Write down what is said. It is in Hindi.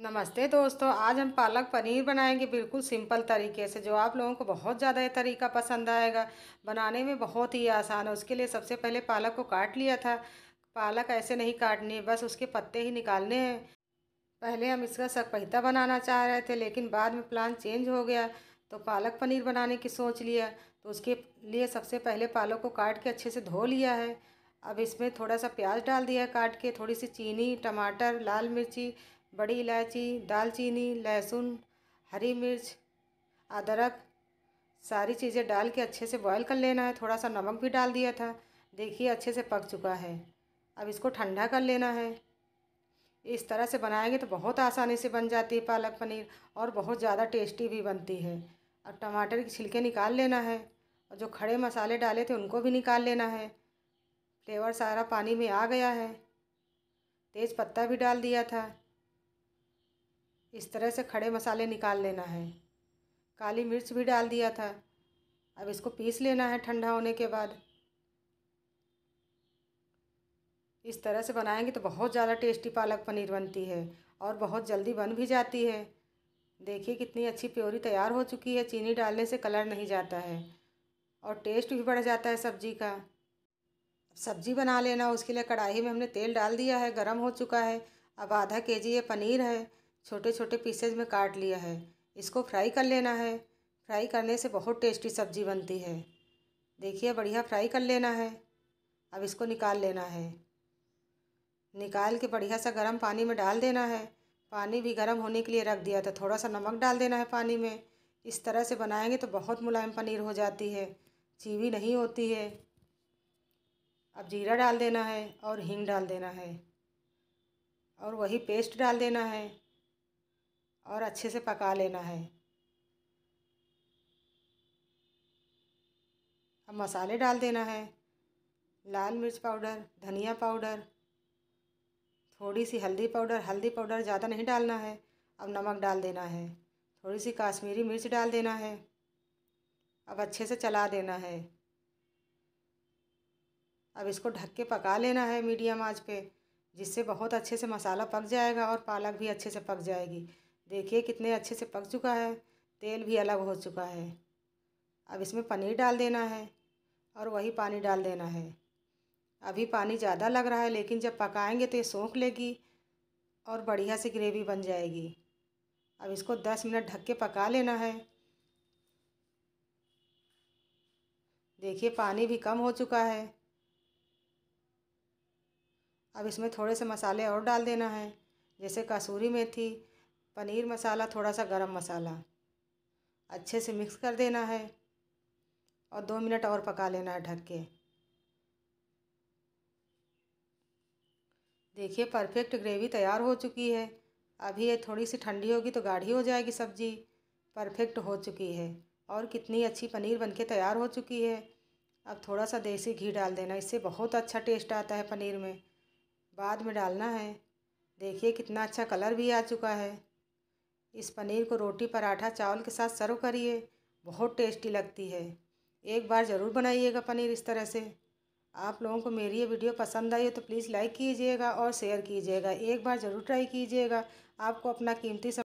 नमस्ते दोस्तों आज हम पालक पनीर बनाएंगे बिल्कुल सिंपल तरीके से जो आप लोगों को बहुत ज़्यादा ये तरीका पसंद आएगा बनाने में बहुत ही आसान है उसके लिए सबसे पहले पालक को काट लिया था पालक ऐसे नहीं काटने बस उसके पत्ते ही निकालने हैं पहले हम इसका सकपहिता बनाना चाह रहे थे लेकिन बाद में प्लान चेंज हो गया तो पालक पनीर बनाने की सोच लिया तो उसके लिए सबसे पहले पालक को काट के अच्छे से धो लिया है अब इसमें थोड़ा सा प्याज डाल दिया काट के थोड़ी सी चीनी टमाटर लाल मिर्ची बड़ी इलायची दालचीनी लहसुन हरी मिर्च अदरक सारी चीज़ें डाल के अच्छे से बॉईल कर लेना है थोड़ा सा नमक भी डाल दिया था देखिए अच्छे से पक चुका है अब इसको ठंडा कर लेना है इस तरह से बनाएंगे तो बहुत आसानी से बन जाती है पालक पनीर और बहुत ज़्यादा टेस्टी भी बनती है अब टमाटर के छिलके निकाल लेना है और जो खड़े मसाले डाले थे उनको भी निकाल लेना है फ्लेवर सारा पानी में आ गया है तेज़ पत्ता भी डाल दिया था इस तरह से खड़े मसाले निकाल लेना है काली मिर्च भी डाल दिया था अब इसको पीस लेना है ठंडा होने के बाद इस तरह से बनाएंगे तो बहुत ज़्यादा टेस्टी पालक पनीर बनती है और बहुत जल्दी बन भी जाती है देखिए कितनी अच्छी प्योरी तैयार हो चुकी है चीनी डालने से कलर नहीं जाता है और टेस्ट भी बढ़ जाता है सब्जी का सब्जी बना लेना उसके लिए कढ़ाई में हमने तेल डाल दिया है गरम हो चुका है अब आधा के जी ये पनीर है छोटे छोटे पीसेज में काट लिया है इसको फ्राई कर लेना है फ्राई करने से बहुत टेस्टी सब्ज़ी बनती है देखिए बढ़िया फ्राई कर लेना है अब इसको निकाल लेना है निकाल के बढ़िया सा गर्म पानी में डाल देना है पानी भी गर्म होने के लिए रख दिया था थोड़ा सा नमक डाल देना है पानी में इस तरह से बनाएंगे तो बहुत मुलायम पनीर हो जाती है चीवी नहीं होती है अब जीरा डाल देना है और हींग डाल देना है और वही पेस्ट डाल देना है और अच्छे से पका लेना है अब मसाले डाल देना है लाल मिर्च पाउडर धनिया पाउडर थोड़ी सी हल्दी पाउडर हल्दी पाउडर ज़्यादा नहीं डालना है अब नमक डाल देना है थोड़ी सी काश्मीरी मिर्च डाल देना है अब अच्छे से चला देना है अब इसको ढक के पका लेना है मीडियम आंच पे जिससे बहुत अच्छे से मसाला पक जाएगा और पालक भी अच्छे से पक जाएगी देखिए कितने अच्छे से पक चुका है तेल भी अलग हो चुका है अब इसमें पनीर डाल देना है और वही पानी डाल देना है अभी पानी ज़्यादा लग रहा है लेकिन जब पकाएंगे तो ये सोख लेगी और बढ़िया से ग्रेवी बन जाएगी अब इसको दस मिनट ढक के पका लेना है देखिए पानी भी कम हो चुका है अब इसमें थोड़े से मसाले और डाल देना है जैसे कसूरी मेथी पनीर मसाला थोड़ा सा गरम मसाला अच्छे से मिक्स कर देना है और दो मिनट और पका लेना है ढक के देखिए परफेक्ट ग्रेवी तैयार हो चुकी है अभी ये थोड़ी सी ठंडी होगी तो गाढ़ी हो जाएगी सब्जी परफेक्ट हो चुकी है और कितनी अच्छी पनीर बनके तैयार हो चुकी है अब थोड़ा सा देसी घी डाल देना इससे बहुत अच्छा टेस्ट आता है पनीर में बाद में डालना है देखिए कितना अच्छा कलर भी आ चुका है इस पनीर को रोटी पराठा चावल के साथ सर्व करिए बहुत टेस्टी लगती है एक बार ज़रूर बनाइएगा पनीर इस तरह से आप लोगों को मेरी ये वीडियो पसंद आई है तो प्लीज़ लाइक कीजिएगा और शेयर कीजिएगा एक बार ज़रूर ट्राई कीजिएगा आपको अपना कीमती